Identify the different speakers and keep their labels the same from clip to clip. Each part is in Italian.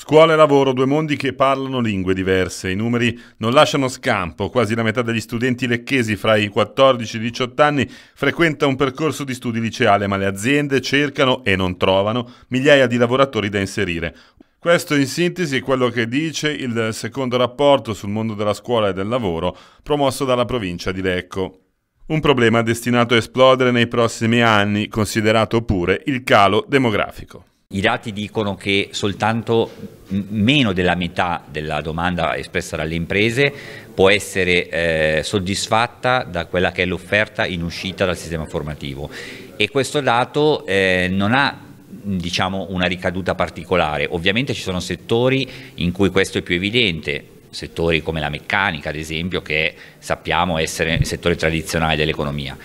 Speaker 1: Scuola e lavoro, due mondi che parlano lingue diverse. I numeri non lasciano scampo. Quasi la metà degli studenti lecchesi fra i 14 e i 18 anni frequenta un percorso di studi liceale, ma le aziende cercano e non trovano migliaia di lavoratori da inserire. Questo in sintesi è quello che dice il secondo rapporto sul mondo della scuola e del lavoro promosso dalla provincia di Lecco. Un problema destinato a esplodere nei prossimi anni,
Speaker 2: considerato pure il calo demografico. I dati dicono che soltanto meno della metà della domanda espressa dalle imprese può essere eh, soddisfatta da quella che è l'offerta in uscita dal sistema formativo e questo dato eh, non ha diciamo, una ricaduta particolare. Ovviamente ci sono settori in cui questo è più evidente, settori come la meccanica ad esempio che sappiamo essere il settore tradizionale dell'economia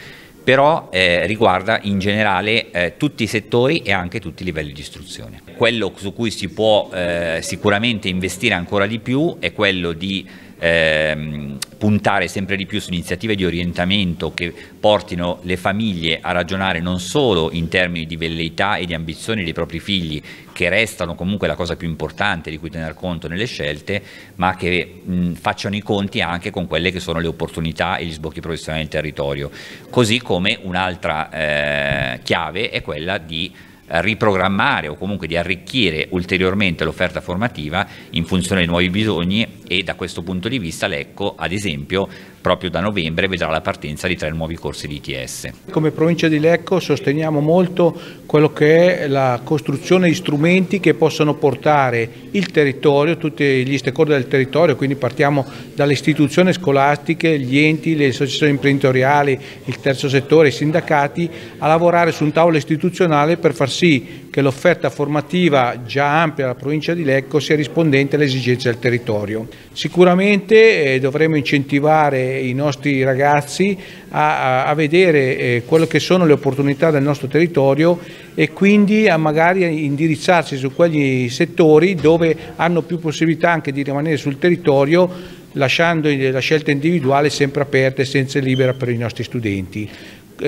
Speaker 2: però eh, riguarda in generale eh, tutti i settori e anche tutti i livelli di istruzione. Quello su cui si può eh, sicuramente investire ancora di più è quello di ehm, puntare sempre di più su iniziative di orientamento che portino le famiglie a ragionare non solo in termini di velleità e di ambizioni dei propri figli, che restano comunque la cosa più importante di cui tener conto nelle scelte, ma che mh, facciano i conti anche con quelle che sono le opportunità e gli sbocchi professionali del territorio. Così come un'altra eh, chiave è quella di eh, riprogrammare o comunque di arricchire ulteriormente l'offerta formativa in funzione dei nuovi bisogni e da questo punto di vista l'ECCO ad esempio proprio da novembre vedrà la partenza di tre nuovi corsi di ITS.
Speaker 3: Come provincia di Lecco sosteniamo molto quello che è la costruzione di strumenti che possano portare il territorio, tutti gli stakeholder del territorio, quindi partiamo dalle istituzioni scolastiche, gli enti, le associazioni imprenditoriali, il terzo settore, i sindacati, a lavorare su un tavolo istituzionale per far sì che l'offerta formativa già ampia alla provincia di Lecco sia rispondente alle esigenze del territorio. Sicuramente eh, dovremo incentivare i nostri ragazzi a, a vedere eh, quelle che sono le opportunità del nostro territorio e quindi a magari indirizzarsi su quegli settori dove hanno più possibilità anche di rimanere sul territorio lasciando la scelta individuale sempre aperta e senza libera per i nostri studenti.